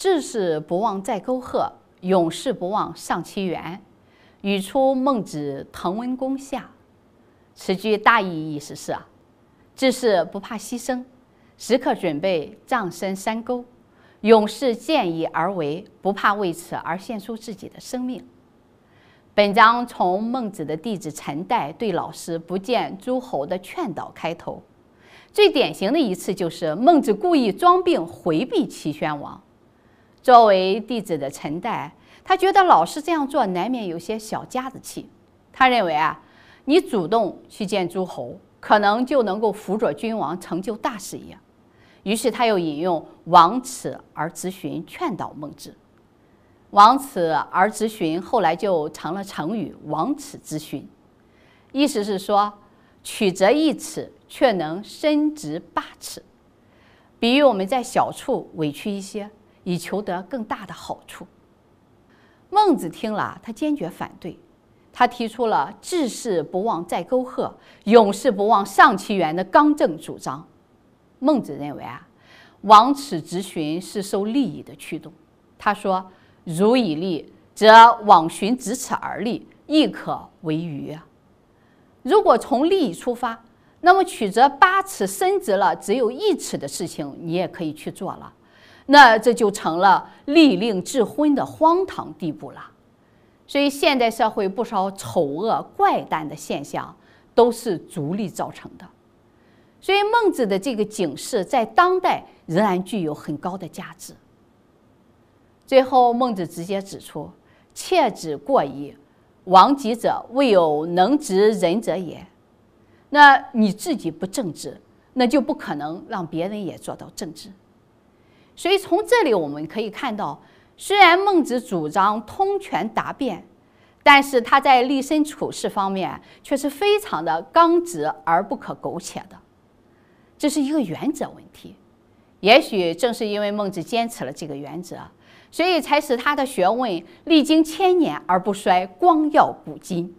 志士不忘在沟壑，勇士不忘上其原。语出孟子滕文公下。此句大意意思是：啊，志士不怕牺牲，时刻准备葬身山沟；勇士见义而为，不怕为此而献出自己的生命。本章从孟子的弟子陈代对老师不见诸侯的劝导开头，最典型的一次就是孟子故意装病回避齐宣王。作为弟子的陈代，他觉得老师这样做难免有些小家子气。他认为啊，你主动去见诸侯，可能就能够辅佐君王，成就大事业。于是他又引用“王尺而直寻”劝导孟子。“王尺而直寻”后来就成了成语“王尺咨询”，意思是说曲折一尺，却能伸直八尺，比喻我们在小处委屈一些。以求得更大的好处。孟子听了，他坚决反对，他提出了“治世不忘在沟壑，永世不忘上其源”的刚正主张。孟子认为啊，往此直寻是受利益的驱动。他说：“如以利，则往寻咫尺而立，亦可为愚。如果从利益出发，那么曲折八尺伸直了只有一尺的事情，你也可以去做了。”那这就成了利令智昏的荒唐地步了，所以现代社会不少丑恶怪诞的现象都是逐利造成的。所以孟子的这个警示在当代仍然具有很高的价值。最后，孟子直接指出：“切子过矣，亡己者未有能直仁者也。”那你自己不正直，那就不可能让别人也做到正直。所以从这里我们可以看到，虽然孟子主张通权达变，但是他在立身处世方面却是非常的刚直而不可苟且的，这是一个原则问题。也许正是因为孟子坚持了这个原则，所以才使他的学问历经千年而不衰，光耀古今。